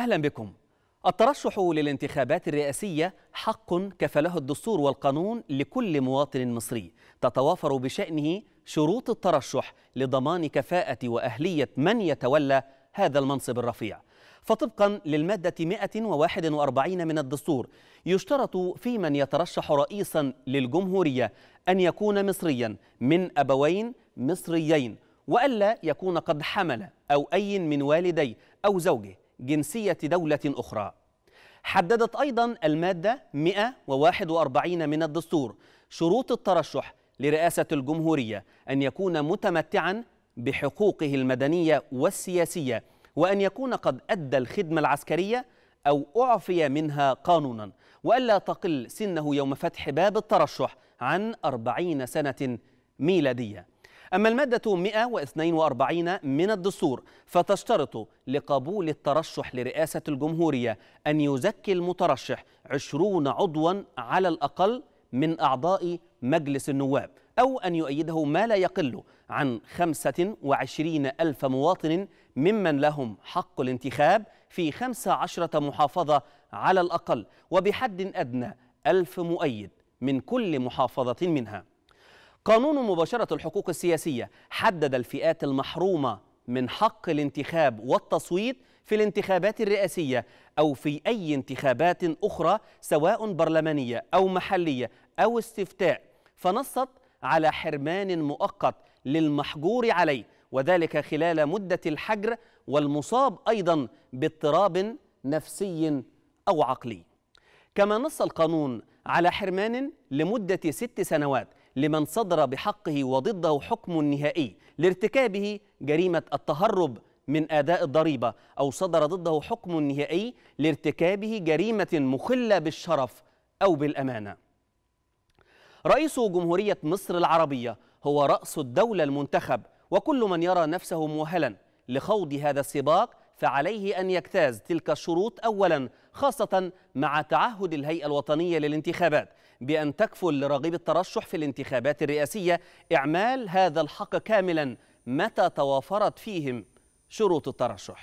أهلا بكم الترشح للانتخابات الرئاسية حق كفله الدستور والقانون لكل مواطن مصري تتوافر بشأنه شروط الترشح لضمان كفاءة وأهلية من يتولى هذا المنصب الرفيع فطبقا للمادة 141 من الدستور يشترط في من يترشح رئيسا للجمهورية أن يكون مصريا من أبوين مصريين وألا يكون قد حمل أو أي من والديه أو زوجه جنسية دولة أخرى حددت أيضا المادة 141 من الدستور شروط الترشح لرئاسة الجمهورية أن يكون متمتعا بحقوقه المدنية والسياسية وأن يكون قد أدى الخدمة العسكرية أو أعفي منها قانونا وألا تقل سنه يوم فتح باب الترشح عن أربعين سنة ميلادية أما المادة 142 من الدستور فتشترط لقبول الترشح لرئاسة الجمهورية أن يزكي المترشح 20 عضوا على الأقل من أعضاء مجلس النواب أو أن يؤيده ما لا يقل عن 25 ألف مواطن ممن لهم حق الانتخاب في 15 محافظة على الأقل وبحد أدنى ألف مؤيد من كل محافظة منها قانون مباشرة الحقوق السياسية حدد الفئات المحرومة من حق الانتخاب والتصويت في الانتخابات الرئاسية أو في أي انتخابات أخرى سواء برلمانية أو محلية أو استفتاء فنصت على حرمان مؤقت للمحجور عليه وذلك خلال مدة الحجر والمصاب أيضا باضطراب نفسي أو عقلي كما نص القانون على حرمان لمدة ست سنوات لمن صدر بحقه وضده حكم نهائي لارتكابه جريمة التهرب من أداء الضريبة أو صدر ضده حكم نهائي لارتكابه جريمة مخلة بالشرف أو بالأمانة رئيس جمهورية مصر العربية هو رأس الدولة المنتخب وكل من يرى نفسه مؤهلا لخوض هذا السباق فعليه أن يجتاز تلك الشروط أولا خاصة مع تعهد الهيئة الوطنية للانتخابات بأن تكفل لرغيب الترشح في الانتخابات الرئاسية إعمال هذا الحق كاملا متى توافرت فيهم شروط الترشح